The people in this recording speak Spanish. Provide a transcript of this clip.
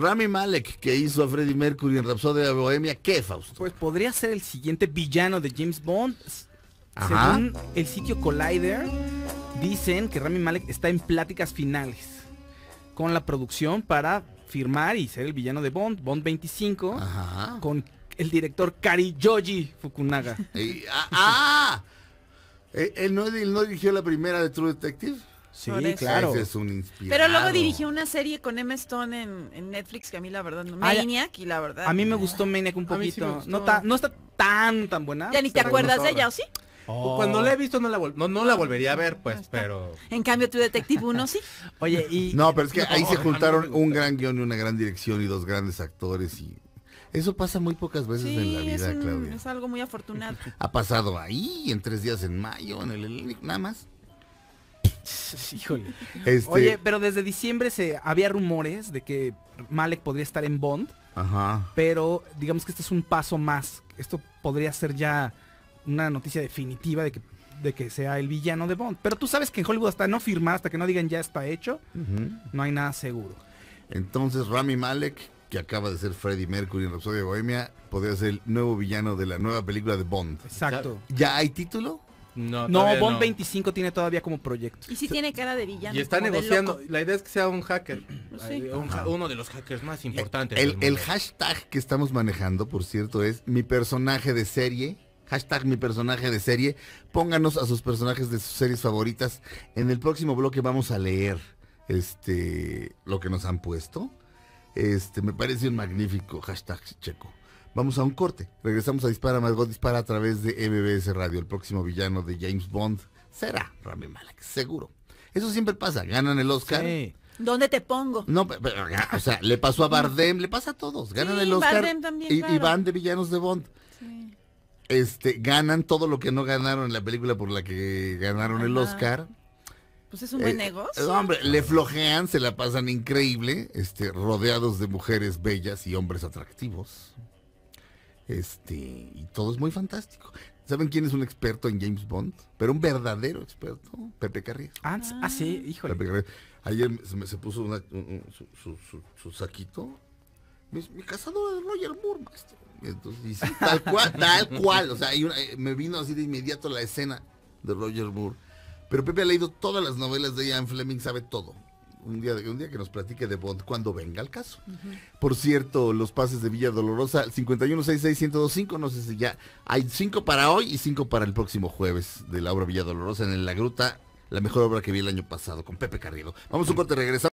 Rami Malek, que hizo a Freddie Mercury en Rhapsody de Bohemia, ¿qué, Fausto? Pues podría ser el siguiente villano de James Bond. Según el sitio Collider, dicen que Rami Malek está en pláticas finales con la producción para firmar y ser el villano de Bond, Bond 25, con el director Joji Fukunaga. ah. ah. Eh, no, ¿Él no dirigió la primera de True Detective? Sí, claro. Pero luego dirigió una serie con Emma Stone en, Netflix que a mí la verdad no. Maniac y la verdad. A mí me gustó Maniac un poquito. no, no está tan tan buena. Ya ni te acuerdas de ella, ¿o sí? Cuando la he visto no la, volvería a ver, pues, ah, pero... En cambio, tu Detective 1 sí. Oye, y... No, pero es que ahí se juntaron un gran guión y una gran dirección y dos grandes actores y... Eso pasa muy pocas veces en la vida, es es algo muy afortunado. Ha pasado ahí, en tres días en mayo, en el, nada más. Híjole. Este Oye, pero desde diciembre se había rumores de que Malek podría estar en Bond. Ajá. Pero digamos que este es un paso más. Esto podría ser ya una noticia definitiva de que, de que sea el villano de Bond. Pero tú sabes que en Hollywood hasta no firmar, hasta que no digan ya está hecho, no hay nada seguro. Entonces Rami Malek, que acaba de ser Freddie Mercury en episodio de Bohemia, podría ser el nuevo villano de la nueva película de Bond. Exacto. ¿Ya hay título? No, Bond 25 tiene todavía como proyecto. Y sí tiene cara de villano. Y está negociando. La idea es que sea un hacker. uno de los hackers más importantes. El, el hashtag que estamos manejando, por cierto, es mi personaje de serie. Hashtag mi personaje de serie. Pónganos a sus personajes de sus series favoritas. En el próximo bloque vamos a leer este lo que nos han puesto. Este, me parece un magnífico hashtag checo. Vamos a un corte. Regresamos a Dispara, Margot Dispara a través de MBS Radio. El próximo villano de James Bond será Rami Malek, seguro. Eso siempre pasa. Ganan el Oscar. ¿Dónde te pongo? No, o sea, le pasó a Bardem, le pasa a todos. Ganan el Oscar y, van de villanos de Bond. Este, ganan todo lo que no ganaron en la película por la que ganaron el Oscar. Pues es un buen eh, negocio. Hombre, le flojean, se la pasan increíble, este, rodeados de mujeres bellas y hombres atractivos. Este, y todo es muy fantástico. ¿Saben quién es un experto en James Bond? Pero un verdadero experto, Pepe Carrillo. Ah, sí, ah, ah. híjole. Ayer se, puso su, saquito. Mi, casado de Roger Moore, maestro. Entonces dice, tal cual, tal cual. O sea, eh, me vino así de inmediato la escena de Roger Moore. Pero Pepe ha leído todas las novelas de Ian Fleming, sabe todo un día, un día que nos platique de Bond cuando venga el caso. Por cierto, los pases de Villa Dolorosa, 5166125, no sé si ya hay cinco para hoy y cinco para el próximo jueves de la obra Villa Dolorosa en La Gruta, la mejor obra que vi el año pasado con Pepe Carrillo. Vamos a un corte, regresamos.